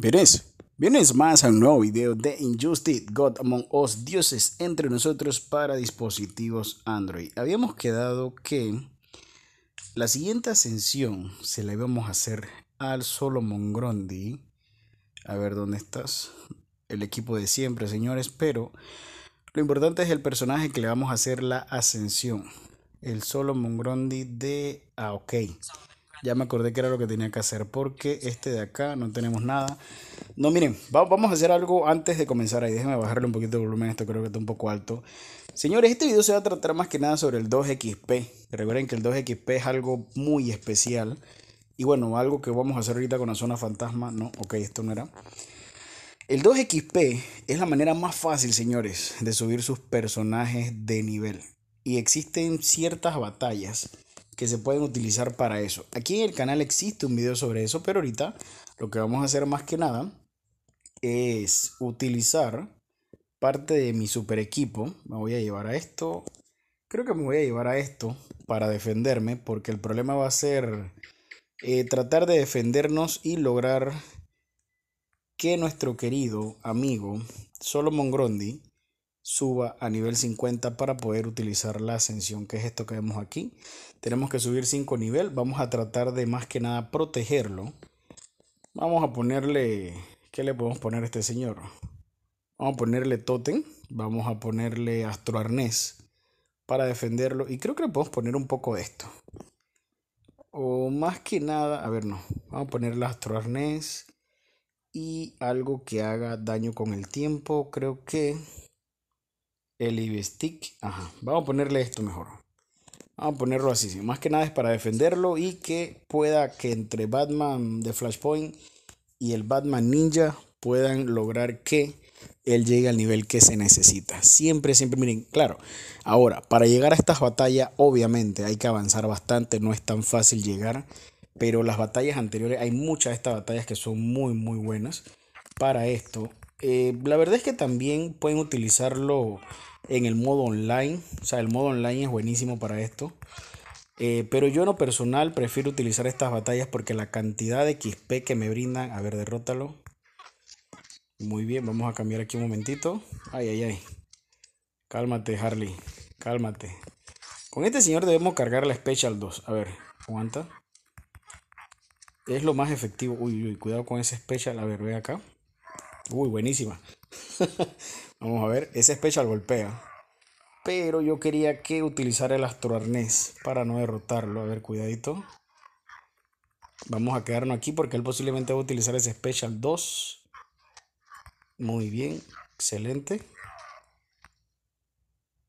Bienes, vienes más a un nuevo video de Injustice God Among Us, dioses entre nosotros para dispositivos Android. Habíamos quedado que la siguiente ascensión se la íbamos a hacer al Solomon Grundy. A ver dónde estás. El equipo de siempre, señores, pero lo importante es el personaje que le vamos a hacer la ascensión. El Solomon Grundy de... Ah, ok. Ya me acordé que era lo que tenía que hacer porque este de acá no tenemos nada. No, miren, vamos a hacer algo antes de comenzar ahí. Déjenme bajarle un poquito de volumen, esto creo que está un poco alto. Señores, este video se va a tratar más que nada sobre el 2XP. Recuerden que el 2XP es algo muy especial. Y bueno, algo que vamos a hacer ahorita con la zona fantasma. No, ok, esto no era. El 2XP es la manera más fácil, señores, de subir sus personajes de nivel. Y existen ciertas batallas que se pueden utilizar para eso. Aquí en el canal existe un video sobre eso, pero ahorita lo que vamos a hacer más que nada es utilizar parte de mi super equipo. Me voy a llevar a esto. Creo que me voy a llevar a esto para defenderme, porque el problema va a ser eh, tratar de defendernos y lograr que nuestro querido amigo Solomon Mongrondi suba a nivel 50 para poder utilizar la ascensión que es esto que vemos aquí tenemos que subir 5 nivel vamos a tratar de más que nada protegerlo vamos a ponerle ¿qué le podemos poner a este señor? vamos a ponerle totem vamos a ponerle astroarnés para defenderlo y creo que le podemos poner un poco de esto o más que nada a ver no vamos a ponerle astroarnés y algo que haga daño con el tiempo creo que el stick. Ajá. Vamos a ponerle esto mejor. Vamos a ponerlo así. Más que nada es para defenderlo y que pueda que entre Batman de Flashpoint y el Batman Ninja puedan lograr que él llegue al nivel que se necesita. Siempre, siempre, miren, claro. Ahora, para llegar a estas batallas, obviamente hay que avanzar bastante. No es tan fácil llegar. Pero las batallas anteriores, hay muchas de estas batallas que son muy, muy buenas. Para esto, eh, la verdad es que también pueden utilizarlo en el modo online. O sea, el modo online es buenísimo para esto. Eh, pero yo en lo personal prefiero utilizar estas batallas porque la cantidad de XP que me brindan. A ver, derrótalo. Muy bien, vamos a cambiar aquí un momentito. Ay, ay, ay. Cálmate, Harley. Cálmate. Con este señor debemos cargar la Special 2. A ver, aguanta. Es lo más efectivo. Uy, uy, cuidado con ese Special. A ver, ve acá. Uy, buenísima. Vamos a ver, ese special golpea. Pero yo quería que utilizara el astro para no derrotarlo. A ver, cuidadito. Vamos a quedarnos aquí porque él posiblemente va a utilizar ese special 2. Muy bien, excelente.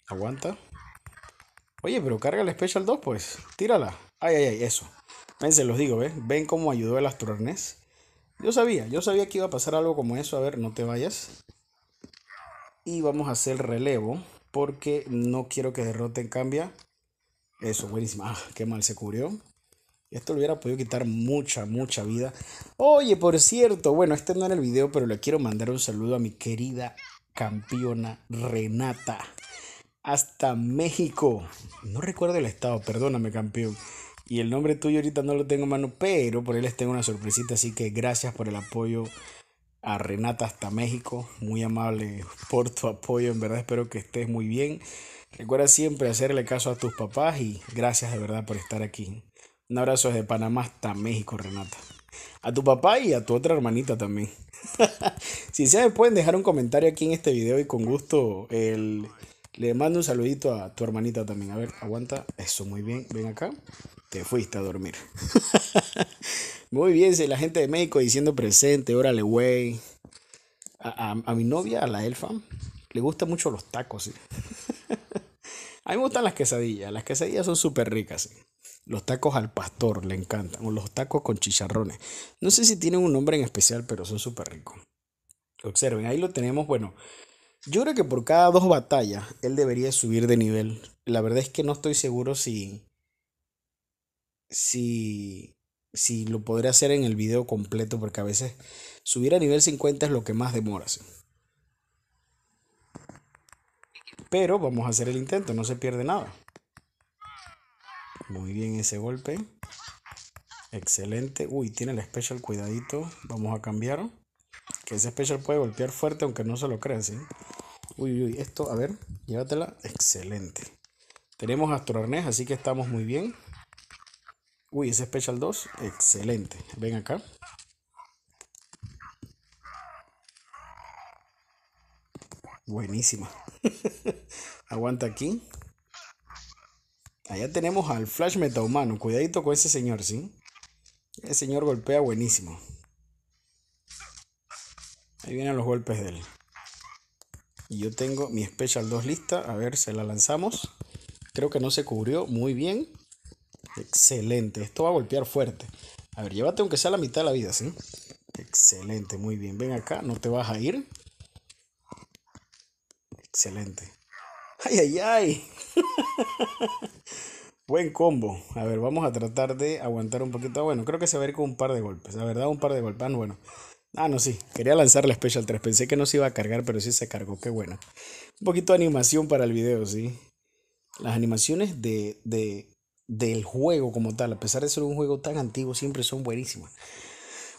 Aguanta. Oye, pero carga el special 2, pues. Tírala. Ay, ay, ay, eso. Ven, se los digo, ¿ves? Ven cómo ayudó el astro yo sabía, yo sabía que iba a pasar algo como eso. A ver, no te vayas. Y vamos a hacer relevo. Porque no quiero que derroten cambia. Eso, buenísimo. Ah, qué mal se curió. Esto le hubiera podido quitar mucha, mucha vida. Oye, por cierto, bueno, este no era el video, pero le quiero mandar un saludo a mi querida campeona Renata. Hasta México. No recuerdo el estado, perdóname, campeón. Y el nombre tuyo ahorita no lo tengo en mano, pero por él les tengo una sorpresita. Así que gracias por el apoyo a Renata hasta México. Muy amable por tu apoyo. En verdad espero que estés muy bien. Recuerda siempre hacerle caso a tus papás y gracias de verdad por estar aquí. Un abrazo desde Panamá hasta México, Renata. A tu papá y a tu otra hermanita también. si se pueden dejar un comentario aquí en este video y con gusto el... le mando un saludito a tu hermanita también. A ver, aguanta. Eso, muy bien. Ven acá te fuiste a dormir. Muy bien, si la gente de México diciendo presente, órale, güey. A, a, a, mi novia, a la elfa, le gustan mucho los tacos. ¿sí? a mí me gustan las quesadillas. Las quesadillas son súper ricas. ¿sí? Los tacos al pastor le encantan. O los tacos con chicharrones. No sé si tienen un nombre en especial, pero son súper ricos. Observen, ahí lo tenemos. Bueno, yo creo que por cada dos batallas él debería subir de nivel. La verdad es que no estoy seguro si si, si lo podré hacer en el video completo, porque a veces subir a nivel 50 es lo que más demora. Pero vamos a hacer el intento, no se pierde nada. Muy bien ese golpe. Excelente. Uy, tiene el special, cuidadito. Vamos a cambiar. Que ese special puede golpear fuerte aunque no se lo creas, uy Uy, uy, esto, a ver, llévatela. Excelente. Tenemos arnés así que estamos muy bien. Uy, ese Special 2, excelente. Ven acá. Buenísima. Aguanta aquí. Allá tenemos al Flash Meta Humano Cuidadito con ese señor, ¿sí? Ese señor golpea buenísimo. Ahí vienen los golpes de él. Y yo tengo mi Special 2 lista. A ver, se la lanzamos. Creo que no se cubrió muy bien. Excelente. Esto va a golpear fuerte. A ver, llévate aunque sea la mitad de la vida, ¿sí? Excelente, muy bien. Ven acá, no te vas a ir. Excelente. ¡Ay, ay, ay! Buen combo. A ver, vamos a tratar de aguantar un poquito. Bueno, creo que se va a ir con un par de golpes. La verdad, un par de golpes. Ah, bueno. Ah, no, sí. Quería lanzar la Special 3. Pensé que no se iba a cargar, pero sí se cargó. Qué bueno. Un poquito de animación para el video, ¿sí? Las animaciones de, de, del juego como tal, a pesar de ser un juego tan antiguo, siempre son buenísimas.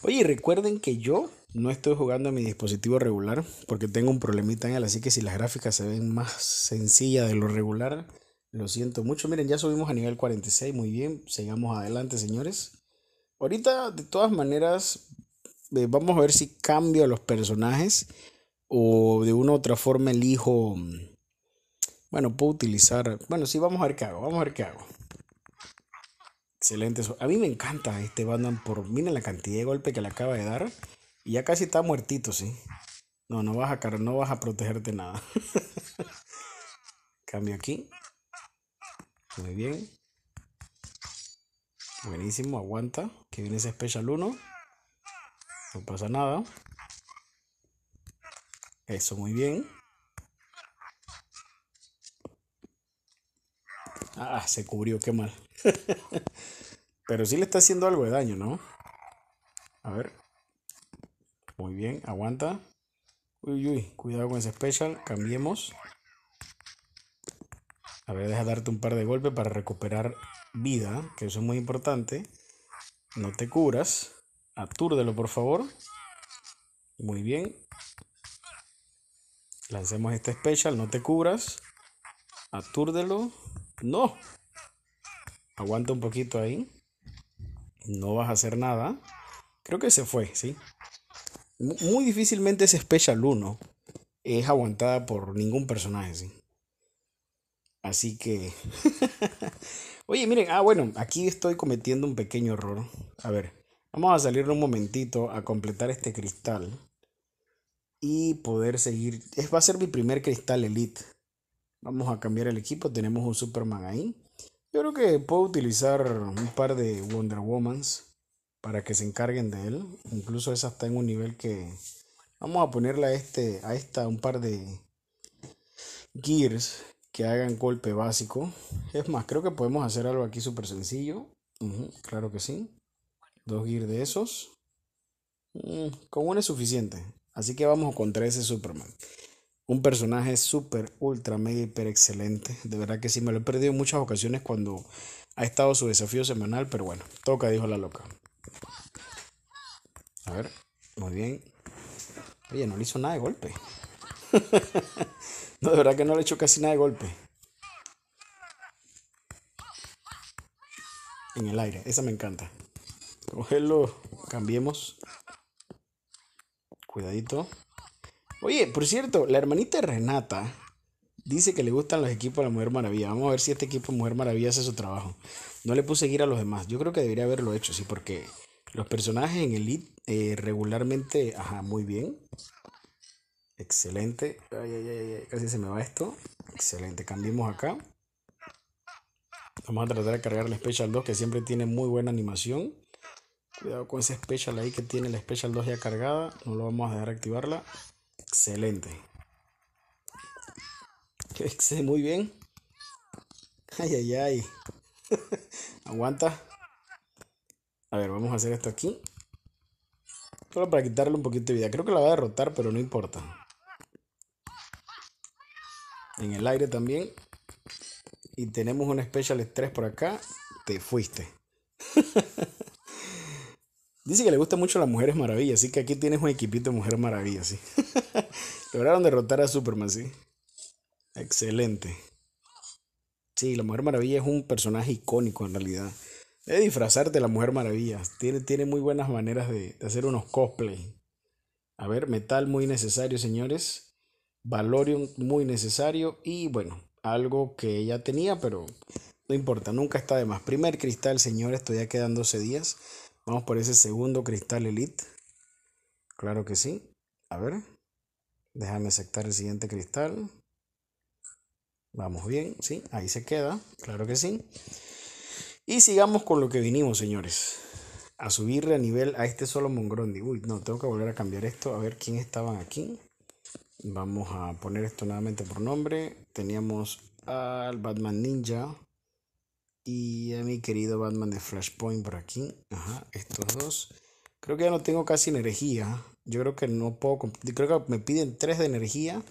Oye, recuerden que yo no estoy jugando a mi dispositivo regular porque tengo un problemita en él, así que si las gráficas se ven más sencillas de lo regular, lo siento mucho. Miren, ya subimos a nivel 46, muy bien, sigamos adelante, señores. Ahorita, de todas maneras, eh, vamos a ver si cambio a los personajes o de una u otra forma elijo... Mm, bueno, puedo utilizar... Bueno, sí, vamos a ver qué hago, vamos a ver qué hago. Excelente. A mí me encanta este Batman por. Miren la cantidad de golpe que le acaba de dar. Y ya casi está muertito, sí. No, no vas a, no vas a protegerte nada. Cambio aquí. Muy bien. Buenísimo, aguanta. Que viene ese Special 1. No pasa nada. Eso, muy bien. Ah, se cubrió, qué mal. Pero sí le está haciendo algo de daño, ¿no? A ver. Muy bien, aguanta. Uy, uy, cuidado con ese special. Cambiemos. A ver, deja darte un par de golpes para recuperar vida, que eso es muy importante. No te curas. Atúrdelo, por favor. Muy bien. Lancemos este special, no te curas. Atúrdelo. No, Aguanta un poquito ahí. No vas a hacer nada. Creo que se fue, ¿sí? Muy difícilmente ese Special 1 es aguantada por ningún personaje, ¿sí? Así que... Oye, miren, ah, bueno, aquí estoy cometiendo un pequeño error. A ver, vamos a salir un momentito a completar este cristal. Y poder seguir... Es, va a ser mi primer cristal elite. Vamos a cambiar el equipo. Tenemos un Superman ahí. Yo creo que puedo utilizar un par de Wonder Womans para que se encarguen de él. Incluso esa está en un nivel que. Vamos a ponerle a este. a esta un par de Gears que hagan golpe básico. Es más, creo que podemos hacer algo aquí súper sencillo. claro que sí. Dos Gears de esos. como mm, con uno es suficiente. Así que vamos contra ese Superman un personaje súper, ultra, mega, hiper excelente. De verdad que sí, me lo he perdido en muchas ocasiones cuando ha estado su desafío semanal, pero bueno, toca, dijo la loca. A ver, muy bien. Oye, no le hizo nada de golpe. no, de verdad que no le he hecho casi nada de golpe. En el aire, esa me encanta. Cogerlo, cambiemos. Cuidadito. Oye, por cierto, la hermanita Renata dice que le gustan los equipos de la Mujer Maravilla. Vamos a ver si este equipo de Mujer Maravilla hace su trabajo. No le puse seguir a los demás. Yo creo que debería haberlo hecho, sí, porque los personajes en Elite eh, regularmente, ajá, muy bien. Excelente. Ay, ay, ay, casi se me va esto. Excelente. cambiamos acá. Vamos a tratar de cargar la Special 2 que siempre tiene muy buena animación. Cuidado con esa Special ahí que tiene la Special 2 ya cargada. No lo vamos a dejar activarla. Excelente. Muy bien. Ay, ay, ay. Aguanta. A ver, vamos a hacer esto aquí. Solo para quitarle un poquito de vida. Creo que la va a derrotar, pero no importa. En el aire también. Y tenemos un Special estrés por acá. Te fuiste. Dice que le gusta mucho las Mujeres Maravillas, así que aquí tienes un equipito de Mujer Maravilla, sí. Lograron derrotar a Superman, sí. Excelente. Sí, la Mujer Maravilla es un personaje icónico en realidad. De disfrazarte la Mujer Maravilla. Tiene, tiene muy buenas maneras de, hacer unos cosplay. A ver, metal muy necesario, señores. Valorium muy necesario. Y bueno, algo que ya tenía, pero no importa, nunca está de más. Primer cristal, señores, todavía quedan 12 días. Vamos por ese segundo cristal elite. Claro que sí. A ver. Déjame aceptar el siguiente cristal. Vamos bien, ¿sí? Ahí se queda, claro que sí. Y sigamos con lo que vinimos, señores. A subirle a nivel a este solo mongrondi Uy, no, tengo que volver a cambiar esto. A ver quién estaban aquí. Vamos a poner esto nuevamente por nombre. Teníamos al Batman Ninja y a mi querido Batman de Flashpoint por aquí. Ajá, estos dos. Creo que ya no tengo casi energía. Yo creo que no puedo. Creo que me piden 3 de energía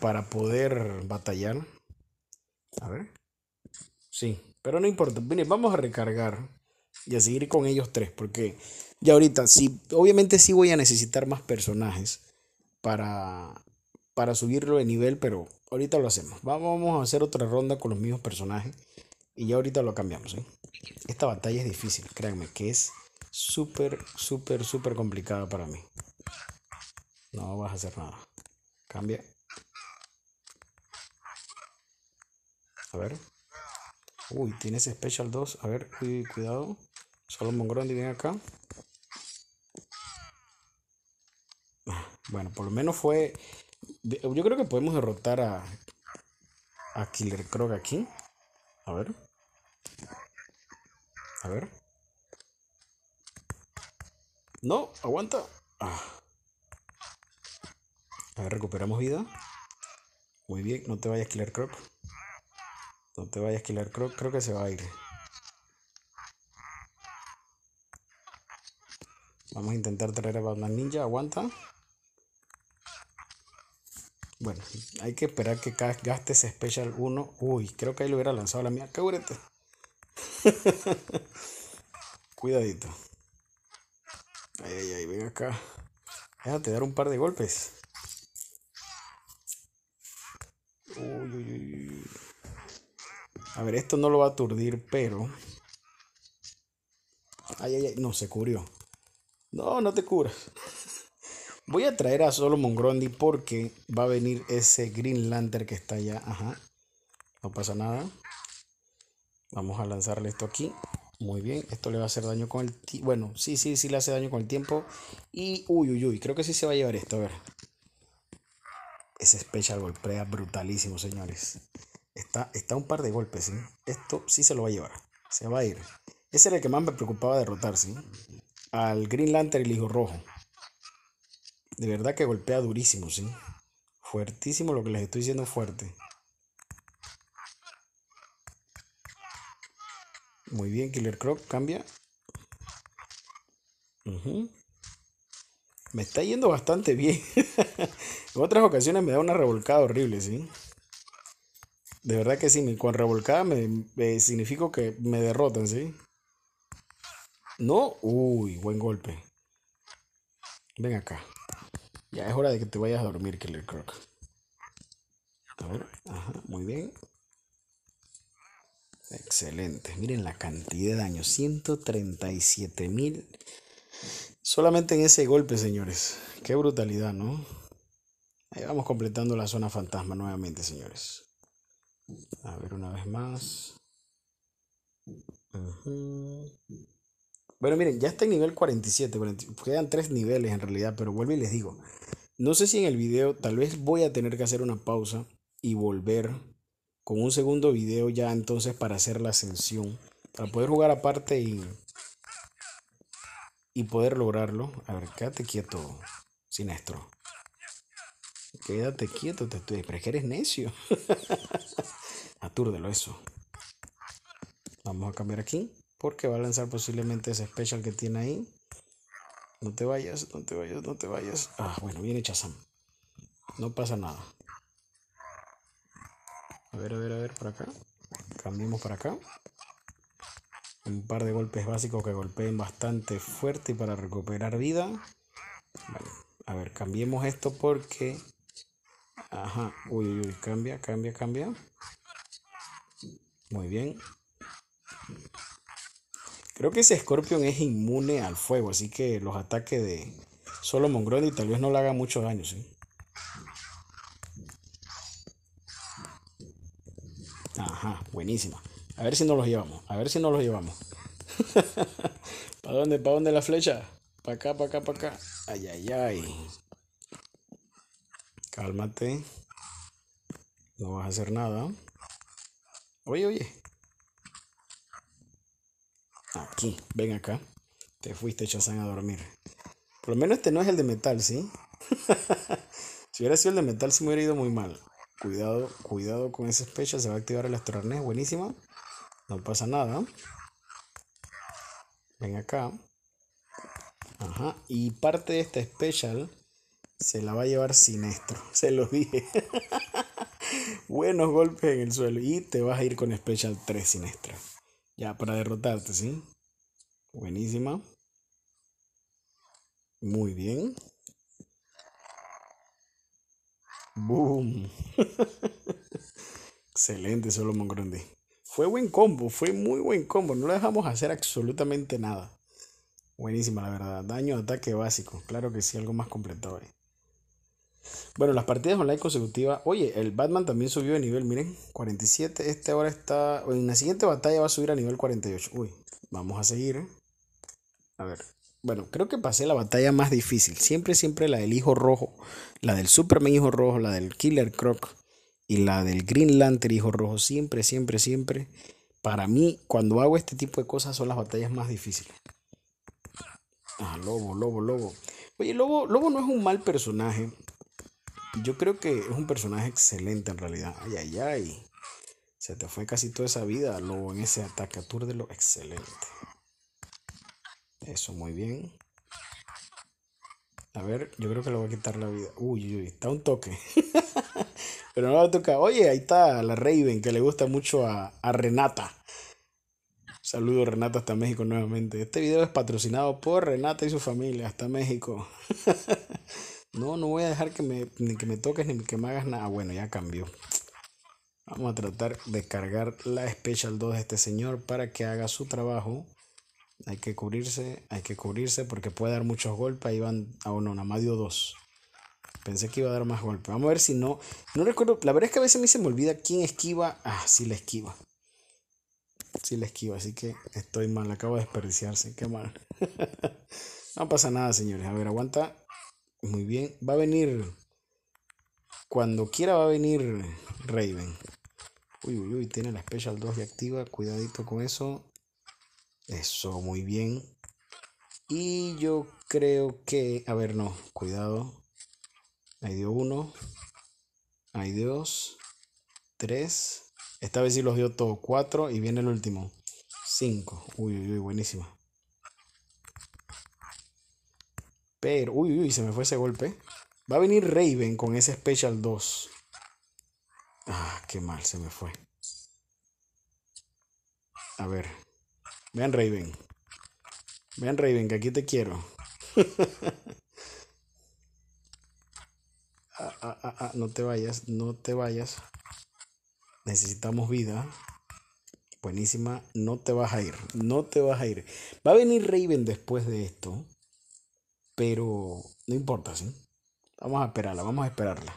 para poder batallar. A ver. Sí, pero no importa. Miren, vamos a recargar y a seguir con ellos tres. Porque ya ahorita, sí, obviamente sí voy a necesitar más personajes para, para subirlo de nivel, pero ahorita lo hacemos. Vamos a hacer otra ronda con los mismos personajes. Y ya ahorita lo cambiamos. ¿eh? Esta batalla es difícil, créanme, que es súper, súper, súper complicada para mí. No vas a hacer nada. Cambia. A ver. Uy, tienes Special 2. A ver, uy, cuidado. Solo Grundy, viene acá. Bueno, por lo menos fue. Yo creo que podemos derrotar a. A Killer Croc aquí. A ver. A ver. No, aguanta. Ah. A ver, recuperamos vida. Muy bien, no te vayas a esquilar Croc No te vayas a esquilar Croc creo que se va a ir. Vamos a intentar traer a Batman Ninja, aguanta. Bueno, hay que esperar que gaste ese Special 1. Uy, creo que ahí lo hubiera lanzado la mía. ¡Qué Cuidadito. Ay, ay, ven acá. Déjate dar un par de golpes. Uy, uy, uy. A ver, esto no lo va a aturdir, pero. Ay, ay, ay. No, se cubrió. No, no te curas. Voy a traer a Solomon Grundy porque va a venir ese Green Lantern que está allá. Ajá. No pasa nada. Vamos a lanzarle esto aquí. Muy bien, esto le va a hacer daño con el tiempo. Bueno, sí, sí, sí le hace daño con el tiempo. Y, uy, uy, uy, creo que sí se va a llevar esto, a ver. Ese special golpea brutalísimo, señores. Está, está un par de golpes, ¿sí? ¿eh? Esto sí se lo va a llevar. Se va a ir. Ese era el que más me preocupaba derrotar, ¿sí? Al Green Lantern y el hijo rojo. De verdad que golpea durísimo, ¿sí? Fuertísimo lo que les estoy diciendo, fuerte. Muy bien, Killer Croc, cambia. Me está yendo bastante bien. en otras ocasiones me da una revolcada horrible, ¿sí? De verdad que sí, con revolcada me, me significa que me derrotan, ¿sí? No, uy, buen golpe. Ven acá. Ya es hora de que te vayas a dormir, Killer Croc. A ver, ajá, muy bien. Excelente. Miren la cantidad de daños. 137 mil. Solamente en ese golpe, señores. Qué brutalidad, ¿no? Ahí vamos completando la zona fantasma nuevamente, señores. A ver una vez más. Bueno, miren, ya está en nivel 47. quedan tres niveles en realidad, pero vuelvo y les digo. No sé si en el video, tal vez voy a tener que hacer una pausa y volver con un segundo video ya entonces para hacer la ascensión, para poder jugar aparte y, y poder lograrlo. A ver, quédate quieto, siniestro Quédate quieto, te estoy. Pero es que eres necio. Atúrdelo eso. Vamos a cambiar aquí. Porque va a lanzar posiblemente ese special que tiene ahí. No te vayas, no te vayas, no te vayas. Ah, bueno, viene Chazam. No pasa nada. A ver, a ver, a ver, por acá. Cambiemos para acá. Un par de golpes básicos que golpeen bastante fuerte para recuperar vida. Vale. A ver, cambiemos esto porque... Ajá. Uy, uy, uy. Cambia, cambia, cambia. Muy bien. Creo que ese Scorpion es inmune al fuego, así que los ataques de solo y tal vez no le haga mucho daño, ¿sí? Ajá, buenísima. A ver si nos los llevamos. A ver si nos los llevamos. ¿Para dónde? ¿Para dónde la flecha? Para acá, para acá, para acá. Ay, ay, ay. Cálmate. No vas a hacer nada. Oye, oye. Aquí, ven acá. Te fuiste, Chazán, a dormir. Por lo menos este no es el de metal, ¿sí? si hubiera sido el de metal, Se me hubiera ido muy mal. Cuidado, cuidado con ese Special, Se va a activar el astroarnés. buenísima No pasa nada. Ven acá. Ajá. Y parte de esta special se la va a llevar siniestro. Se lo dije. Buenos golpes en el suelo. Y te vas a ir con special 3 siniestro. Ya para derrotarte, ¿sí? Buenísima. Muy bien. Boom. Excelente, solo Grundy. Fue buen combo, fue muy buen combo. No le dejamos hacer absolutamente nada. Buenísima, la verdad. Daño, ataque básico. Claro que sí, algo más completado Bueno, las partidas online consecutivas. Oye, el Batman también subió de nivel, miren. 47, este ahora está. En la siguiente batalla va a subir a nivel 48. Uy, vamos a seguir. A ver, bueno, creo que pasé la batalla más difícil. Siempre, siempre la del Hijo Rojo, la del Superman Hijo Rojo, la del Killer Croc y la del Green Lantern Hijo Rojo. Siempre, siempre, siempre. Para mí, cuando hago este tipo de cosas son las batallas más difíciles. Ah, Lobo, Lobo, Lobo. Oye, Lobo, Lobo no es un mal personaje. Yo creo que es un personaje excelente en realidad. Ay, ay, ay. Se te fue casi toda esa vida, Lobo, en ese ataque. lo excelente. Eso, muy bien. A ver, yo creo que le voy a quitar la vida. Uy, uy, está un toque. Pero no va a tocar. Oye, ahí está la Raven, que le gusta mucho a, Renata. Saludos Renata hasta México nuevamente. Este video es patrocinado por Renata y su familia hasta México. no, no voy a dejar que me, ni que me toques ni que me hagas nada. Ah, bueno, ya cambió. Vamos a tratar de cargar la Special 2 de este señor para que haga su trabajo hay que cubrirse, hay que cubrirse porque puede dar muchos golpes. Ahí van, ah, uno, no, nada más dio dos. Pensé que iba a dar más golpes. Vamos a ver si no. No recuerdo. La verdad es que a veces a mí se me olvida quién esquiva. Ah, sí la esquiva. Sí la esquiva. Así que estoy mal. Acabo de desperdiciarse. Qué mal. no pasa nada, señores. A ver, aguanta. Muy bien. Va a venir. Cuando quiera va a venir Raven. Uy, uy, uy. Tiene la Special 2 de activa. Cuidadito con eso. Eso, muy bien. Y yo creo que... A ver, no, cuidado. Ahí dio uno. Ahí dos. Tres. Esta vez sí los dio todos Cuatro. Y viene el último. Cinco. Uy, uy, uy, buenísima. Pero, uy, uy, se me fue ese golpe. Va a venir Raven con ese Special 2. Ah, qué mal se me fue. A ver. Vean Raven. Vean Raven, que aquí te quiero. Ah, ah, ah, no te vayas, no te vayas. Necesitamos vida. Buenísima, no te vas a ir, no te vas a ir. Va a venir Raven después de esto, pero no importa, ¿sí? Vamos a esperarla, vamos a esperarla.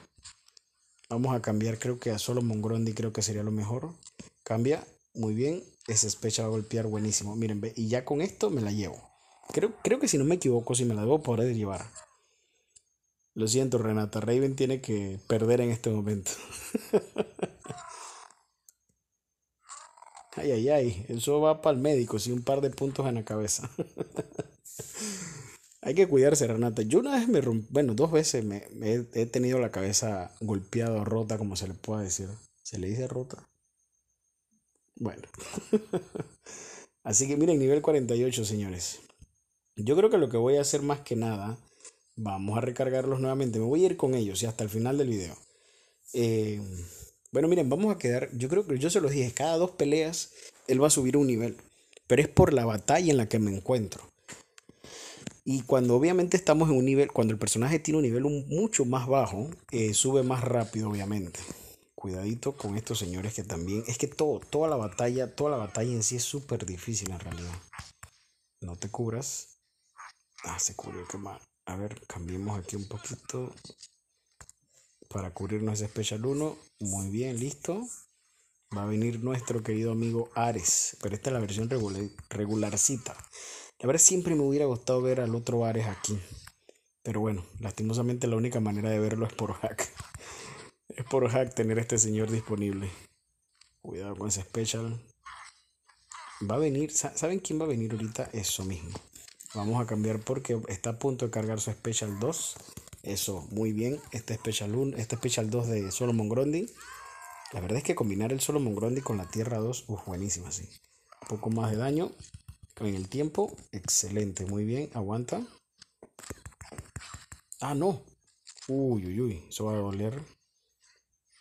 Vamos a cambiar, creo que a solo Grundy creo que sería lo mejor. Cambia, muy bien. Ese Especha va a golpear buenísimo. Miren, y ya con esto me la llevo. Creo, creo que si no me equivoco, si me la debo poder llevar. Lo siento, Renata. Raven tiene que perder en este momento. ay, ay, ay. Eso va para el médico, Si un par de puntos en la cabeza. Hay que cuidarse, Renata. Yo una vez me rompí, bueno, dos veces me, he, he, tenido la cabeza golpeada, rota, como se le pueda decir. ¿Se le dice rota? Bueno. Así que miren, nivel 48, señores. Yo creo que lo que voy a hacer más que nada, vamos a recargarlos nuevamente. Me voy a ir con ellos y hasta el final del video. Eh, bueno, miren, vamos a quedar. Yo creo que yo se los dije, cada dos peleas él va a subir un nivel. Pero es por la batalla en la que me encuentro. Y cuando obviamente estamos en un nivel, cuando el personaje tiene un nivel mucho más bajo, eh, sube más rápido, obviamente cuidadito con estos señores que también, es que todo, toda la batalla, toda la batalla en sí es súper difícil en realidad. No te cubras. Ah, se cubrió, qué mal. A ver, cambiemos aquí un poquito para cubrirnos ese Special 1. Muy bien, listo. Va a venir nuestro querido amigo Ares, pero esta es la versión regular, regularcita. La verdad siempre me hubiera gustado ver al otro Ares aquí. Pero bueno, lastimosamente la única manera de verlo es por hack. Es por hack tener este señor disponible. Cuidado con ese special. Va a venir, ¿saben quién va a venir ahorita? Eso mismo. Vamos a cambiar porque está a punto de cargar su Special 2. Eso, muy bien. Este Special 1, este Special 2 de Solomon Grundy. La verdad es que combinar el Solomon Grundy con la Tierra 2, Uf, buenísimo sí. Un poco más de daño en el tiempo. Excelente, muy bien. Aguanta. Ah, no. Uy, uy, uy. Eso va a doler.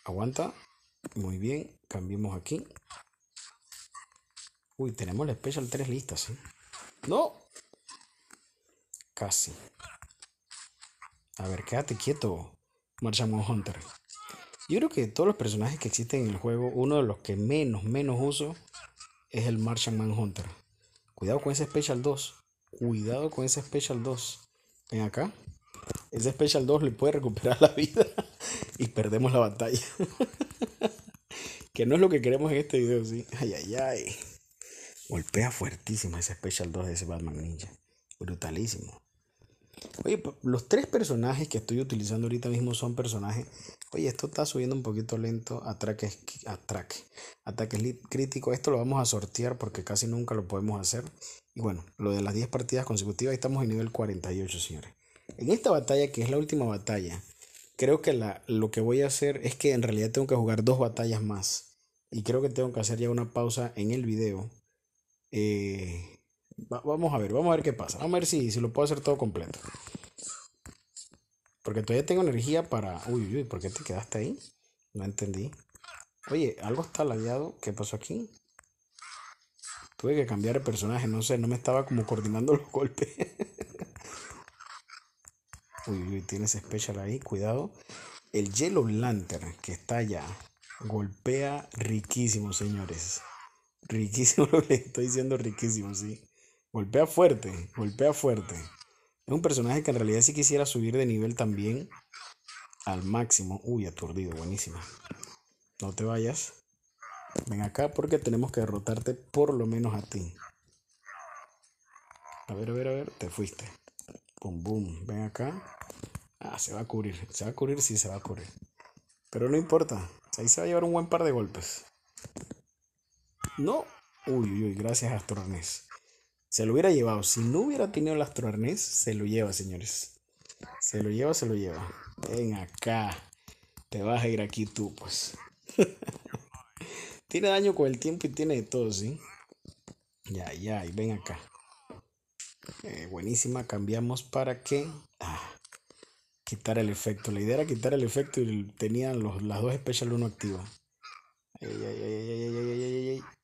Aguanta. Muy bien. Cambiemos aquí. Uy, tenemos la Special 3 listas. ¿sí? ¿eh? ¡No! Casi. A ver, quédate quieto, marchamos Hunter. Yo creo que de todos los personajes que existen en el juego, uno de los que menos, menos uso es el Martian Hunter. Cuidado con ese Special 2. Cuidado con ese Special 2. Ven acá. Ese Special 2 le puede recuperar la vida y perdemos la batalla. que no es lo que queremos en este video, sí. Ay, ay, ay. Golpea fuertísimo ese Special 2 de ese Batman Ninja. Brutalísimo. Oye, los tres personajes que estoy utilizando ahorita mismo son personajes. Oye, esto está subiendo un poquito lento. Ataque ataques, Ataque crítico, Esto lo vamos a sortear porque casi nunca lo podemos hacer. Y bueno, lo de las 10 partidas consecutivas, estamos en nivel 48, señores. En esta batalla, que es la última batalla, creo que la, lo que voy a hacer es que en realidad tengo que jugar dos batallas más. Y creo que tengo que hacer ya una pausa en el video. Eh, vamos a ver, vamos a ver qué pasa. Vamos a ver si, si lo puedo hacer todo completo. Porque todavía tengo energía para... Uy, uy, ¿por qué te quedaste ahí? No entendí. Oye, algo está ladeado. ¿Qué pasó aquí? Tuve que cambiar el personaje, no sé, no me estaba como coordinando los golpes. Uy, uy, tienes special ahí, cuidado. El Yellow Lantern que está allá. Golpea riquísimo, señores. Riquísimo lo que estoy diciendo, riquísimo, sí. Golpea fuerte, golpea fuerte. Es un personaje que en realidad sí quisiera subir de nivel también al máximo. Uy, aturdido, buenísima. No te vayas. Ven acá porque tenemos que derrotarte por lo menos a ti. A ver, a ver, a ver, te fuiste. Con boom. Ven acá. Ah, se va a cubrir. Se va a cubrir, sí, se va a cubrir. Pero no importa. Ahí se va a llevar un buen par de golpes. No. Uy, uy, uy. Gracias, Astro Se lo hubiera llevado. Si no hubiera tenido el Astro se lo lleva, señores. Se lo lleva, se lo lleva. Ven acá. Te vas a ir aquí tú, pues. tiene daño con el tiempo y tiene de todo, ¿sí? Ya, ya, y ven acá. Eh, buenísima, cambiamos para que ah, quitar el efecto. La idea era quitar el efecto y tenían los, las dos especial 1 activas.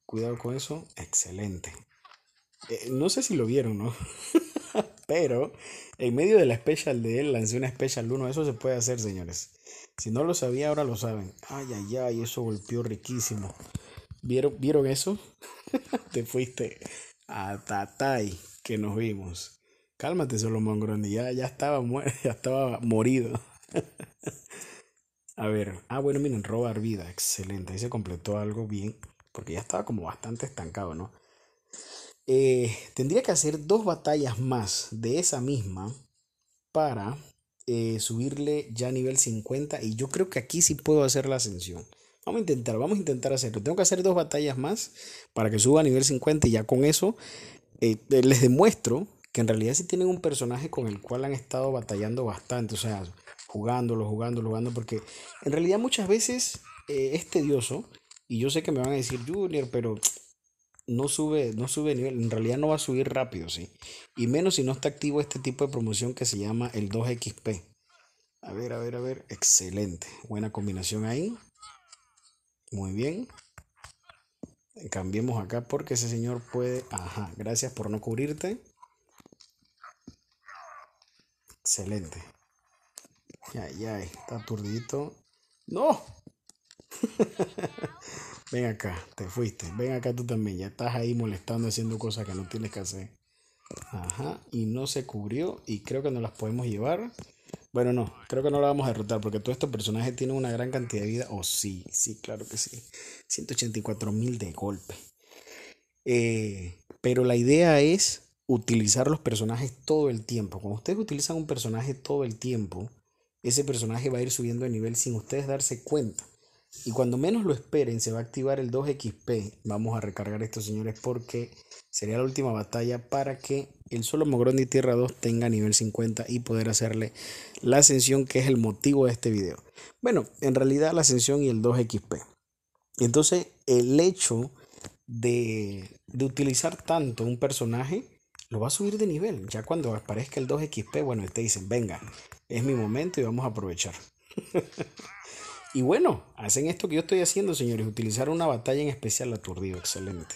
Cuidado con eso. Excelente. Eh, no sé si lo vieron, ¿no? Pero en medio de la especial de él lancé una especial 1. Eso se puede hacer, señores. Si no lo sabía, ahora lo saben. Ay, ay, ay, eso golpeó riquísimo. ¿Vieron, ¿vieron eso? Te fuiste a Tatay que nos vimos. Cálmate, solo Grande, ya, ya estaba muerto, ya estaba morido. A ver, ah, bueno, miren, robar vida, excelente. Ahí se completó algo bien, porque ya estaba como bastante estancado, ¿no? Eh, tendría que hacer dos batallas más de esa misma para eh, subirle ya a nivel 50. Y yo creo que aquí sí puedo hacer la ascensión. Vamos a intentar, vamos a intentar hacerlo. Tengo que hacer dos batallas más para que suba a nivel 50 y ya con eso este, les demuestro que en realidad sí tienen un personaje con el cual han estado batallando bastante, o sea, jugándolo, jugándolo, jugando, porque en realidad muchas veces eh, es tedioso y yo sé que me van a decir Junior, pero no sube, no sube nivel, en realidad no va a subir rápido, ¿sí? Y menos si no está activo este tipo de promoción que se llama el 2XP. A ver, a ver, a ver, excelente, buena combinación ahí. Muy bien. Cambiemos acá porque ese señor puede... Ajá, gracias por no cubrirte. Excelente. Ya, ya, está aturdito. ¡No! Ven acá, te fuiste. Ven acá tú también. Ya estás ahí molestando, haciendo cosas que no tienes que hacer. Ajá, y no se cubrió y creo que no las podemos llevar. Bueno, no, creo que no la vamos a derrotar porque todos estos personajes tienen una gran cantidad de vida. Oh, sí, sí, claro que sí. 184.000 mil de golpe. Eh, pero la idea es utilizar los personajes todo el tiempo. Cuando ustedes utilizan un personaje todo el tiempo, ese personaje va a ir subiendo de nivel sin ustedes darse cuenta. Y cuando menos lo esperen, se va a activar el 2XP. Vamos a recargar estos señores porque sería la última batalla para que el solo Mogrondi Tierra 2 tenga nivel 50 y poder hacerle la ascensión que es el motivo de este video. Bueno, en realidad la ascensión y el 2XP. Entonces, el hecho de, de utilizar tanto un personaje lo va a subir de nivel. Ya cuando aparezca el 2XP, bueno, te dicen, venga, es mi momento y vamos a aprovechar. y bueno, hacen esto que yo estoy haciendo, señores, utilizar una batalla en especial aturdido, excelente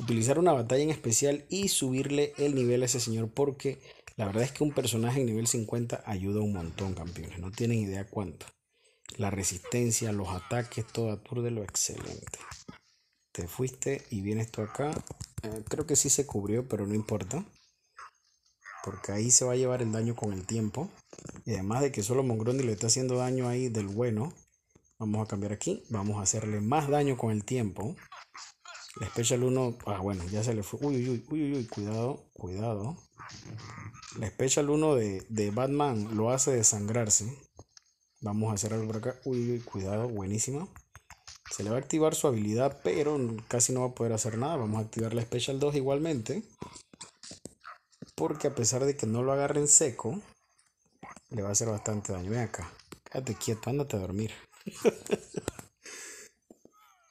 utilizar una batalla en especial y subirle el nivel a ese señor porque la verdad es que un personaje en nivel 50 ayuda un montón, campeones. No tienen idea cuánto. La resistencia, los ataques, todo de lo excelente. Te fuiste y vienes tú acá. Eh, creo que sí se cubrió, pero no importa. Porque ahí se va a llevar el daño con el tiempo. Y además de que solo Mongrondi le está haciendo daño ahí del bueno. Vamos a cambiar aquí. Vamos a hacerle más daño con el tiempo. La Special 1, ah, bueno, ya se le fue. Uy, uy, uy, cuidado, cuidado. La Special 1 de, de Batman lo hace desangrarse. Vamos a hacer algo por acá. Uy, cuidado, buenísima. Se le va a activar su habilidad, pero casi no va a poder hacer nada. Vamos a activar la Special 2 igualmente. Porque a pesar de que no lo agarren seco, le va a hacer bastante daño. Ven acá. Quédate quieto, ándate a dormir.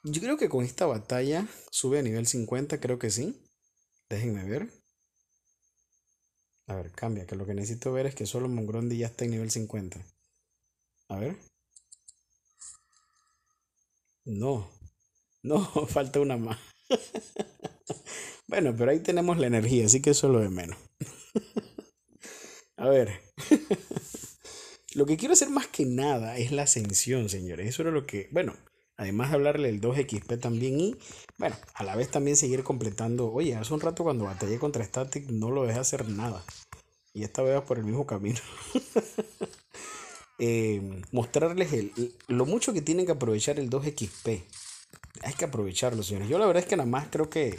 Yo creo que con esta batalla sube a nivel 50, creo que sí. Déjenme ver. A ver, cambia, que lo que necesito ver es que solo Mongrondi ya está en nivel 50. A ver. No. No, falta una más. bueno, pero ahí tenemos la energía, así que eso es lo de menos. a ver. lo que quiero hacer más que nada es la ascensión, señores. Eso era lo que... Bueno, Además de hablarle del 2XP también y, bueno, a la vez también seguir completando. Oye, hace un rato cuando batallé contra Static no lo dejé hacer nada. Y esta vez por el mismo camino. Em, mostrarles el, lo mucho que tienen que aprovechar el 2XP. Hay que aprovecharlo, señores. Yo la verdad es que nada más creo que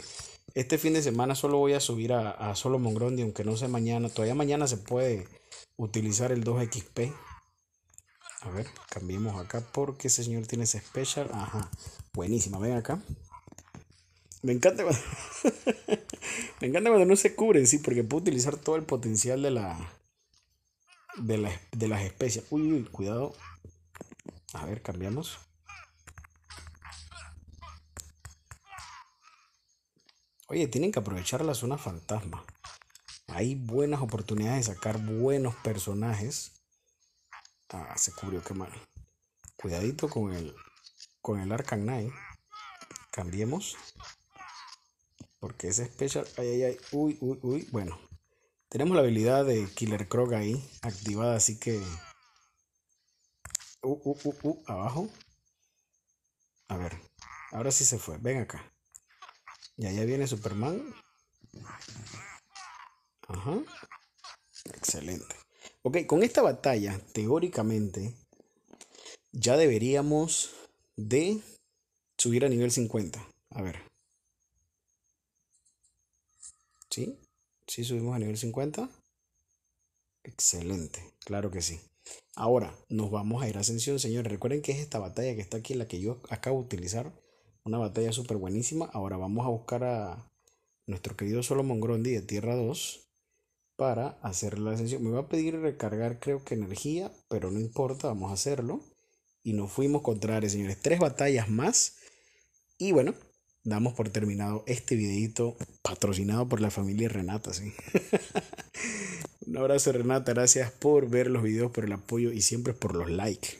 este fin de semana solo voy a subir a, solo Solomon aunque no sé mañana. Todavía mañana se puede utilizar el 2XP. A ver, cambiemos acá porque ese señor tiene ese special. Ajá, buenísima. Ven acá. Me encanta cuando, me encanta cuando no se cubren, sí, porque puede utilizar todo el potencial de la de, las especies. uy, cuidado. A ver, cambiamos. Oye, tienen que aprovechar la zona fantasma. Hay buenas oportunidades de sacar buenos personajes Ah, se cubrió, qué mal. Cuidadito con el, con el Arcan Cambiemos. Porque ese especial. Ay, ay, ay. Uy, uy, uy. Bueno. Tenemos la habilidad de Killer Croc ahí activada, así que. Uh, uh, uh, uh. Abajo. A ver. Ahora sí se fue. Ven acá. Y allá viene Superman. Ajá. Excelente. Ok, con esta batalla, teóricamente, ya deberíamos de subir a nivel 50. A ver. ¿Sí? ¿Sí subimos a nivel 50? Excelente, claro que sí. Ahora, nos vamos a ir a ascensión, señores. Recuerden que es esta batalla que está aquí, la que yo acabo de utilizar. Una batalla súper buenísima. Ahora vamos a buscar a nuestro querido Solo Grondi de Tierra 2 para hacer la sesión. Me va a pedir recargar creo que energía, pero no importa, vamos a hacerlo. Y nos fuimos contra Ares, señores. Tres batallas más. Y bueno, damos por terminado este videito patrocinado por la familia Renata, sí. Un abrazo Renata, gracias por ver los videos, por el apoyo y siempre por los likes.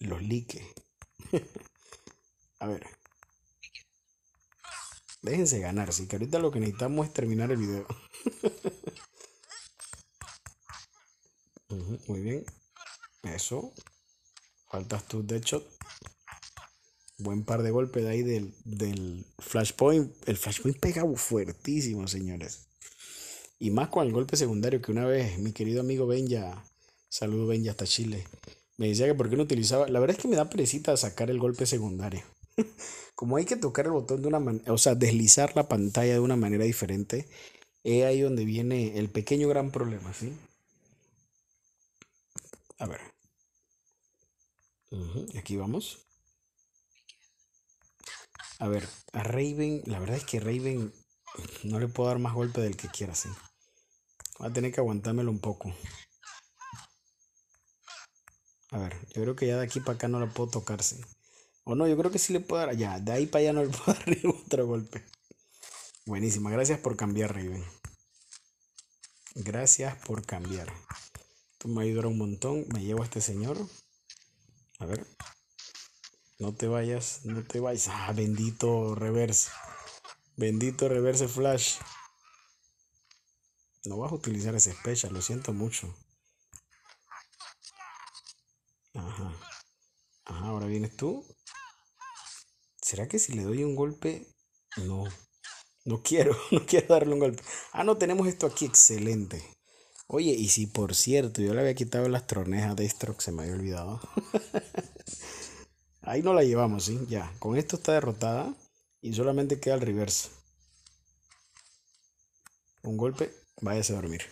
Los likes. a ver. Déjense ganar, sí, que ahorita lo que necesitamos es terminar el video. muy bien. Eso. Faltas tú, Deadshot. Buen par de golpes de ahí del, Flashpoint. El Flashpoint pega fuertísimo, señores. Y más con el golpe secundario que una vez mi querido amigo Benja, saludo Benja hasta Chile, me decía que por qué no utilizaba. La verdad es que me da perecita sacar el golpe secundario. Como hay que tocar el botón de una manera, o sea, deslizar la pantalla de una manera diferente, es ahí donde viene el pequeño gran problema, ¿sí? A ver. y aquí vamos. A ver, a Raven, la verdad es que Raven no le puedo dar más golpe del que quiera, sí. Va a tener que aguantármelo un poco. A ver, yo creo que ya de aquí para acá no la puedo tocar, O no, yo creo que sí le puedo dar. Ya, de ahí para allá no le puedo dar otro golpe. Buenísima, gracias por cambiar, Raven. Gracias por cambiar. Esto me ayudará un montón. Me llevo a este señor. A ver. No te vayas, no te vayas. Ah, bendito reverse. Bendito reverse flash. No vas a utilizar ese special, lo siento mucho. Ajá. Ajá, ahora vienes tú. ¿Será que si le doy un golpe? No. No quiero, no quiero darle un golpe. Ah, no, tenemos esto aquí, excelente. Oye, y si por cierto, yo le había quitado las tronejas de Stroke, se me había olvidado. Ahí no la llevamos, ¿sí? Ya. Con esto está derrotada y solamente queda el reverse. Un golpe, váyase a dormir.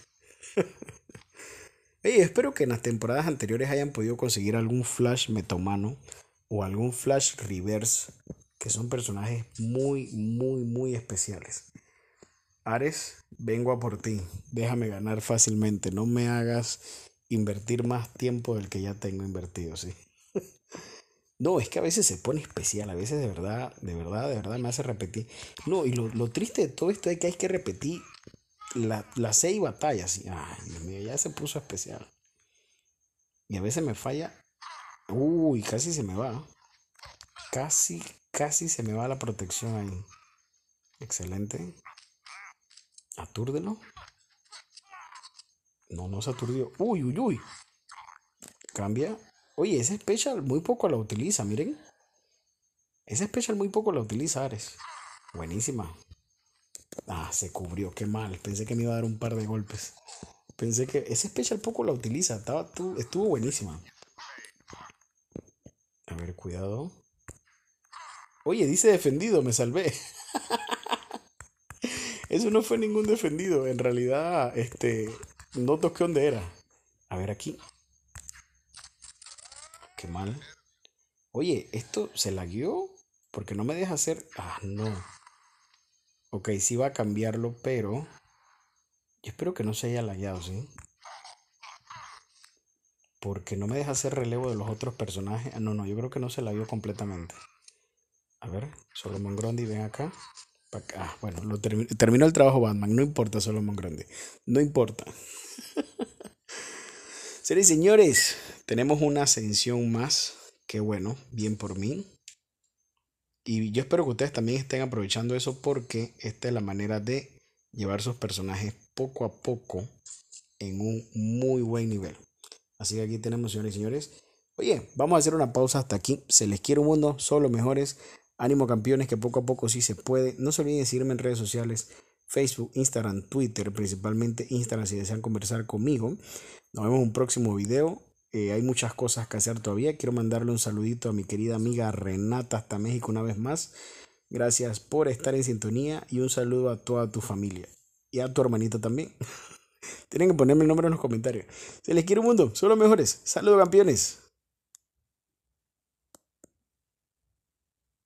y espero que en las temporadas anteriores hayan podido conseguir algún Flash metomano o algún Flash reverse, que son personajes muy, muy, muy especiales. Ares, vengo a por ti, déjame ganar fácilmente, no me hagas invertir más tiempo del que ya tengo invertido, sí. No, es que a veces se pone especial, a veces de verdad, de verdad, de verdad me hace repetir. No, y lo, triste de todo esto es que hay que repetir las seis batallas. Ay, ya se puso especial. Y a veces me falla. Uy, casi se me va. Casi, casi se me va la protección ahí. Excelente. Atúrdelo. No no se aturdió. Uy, uy, uy. Cambia. Oye, ese special muy poco la utiliza, miren. Ese special muy poco la utiliza Ares. Buenísima. Ah, se cubrió, qué mal. Pensé que me iba a dar un par de golpes. Pensé que esa special poco la utiliza. Estaba, estuvo buenísima. A ver, cuidado. Oye, dice defendido, me salvé. Eso no fue ningún defendido. En realidad, este, no toqué dónde era. A ver aquí. Qué mal. Oye, ¿esto se la Porque no me deja hacer. Ah, no. Ok, sí va a cambiarlo, pero. Yo espero que no se haya lagueado, ¿sí? Porque no me deja hacer relevo de los otros personajes. Ah, no, no, yo creo que no se lagueó completamente. A ver, Solomon Grundy, ven acá. Ah, bueno, lo terminó el trabajo Batman. No importa solo más Grande. No importa. Señores señores, tenemos una ascensión más. Que bueno, bien por mí. Y yo espero que ustedes también estén aprovechando eso porque esta es la manera de llevar sus personajes poco a poco en un muy buen nivel. Así que aquí tenemos, señores y señores. Oye, vamos a hacer una pausa hasta aquí. Se les quiere un mundo, solo mejores. Ánimo campeones que poco a poco sí se puede. No se olviden de seguirme en redes sociales. Facebook, Instagram, Twitter, principalmente Instagram si desean conversar conmigo. Nos vemos en un próximo video. Eh, hay muchas cosas que hacer todavía. Quiero mandarle un saludito a mi querida amiga Renata hasta México una vez más. Gracias por estar en sintonía y un saludo a toda tu familia y a tu hermanita también. Tienen que ponerme el nombre en los comentarios. Se les quiere un mundo, los mejores. Saludos campeones.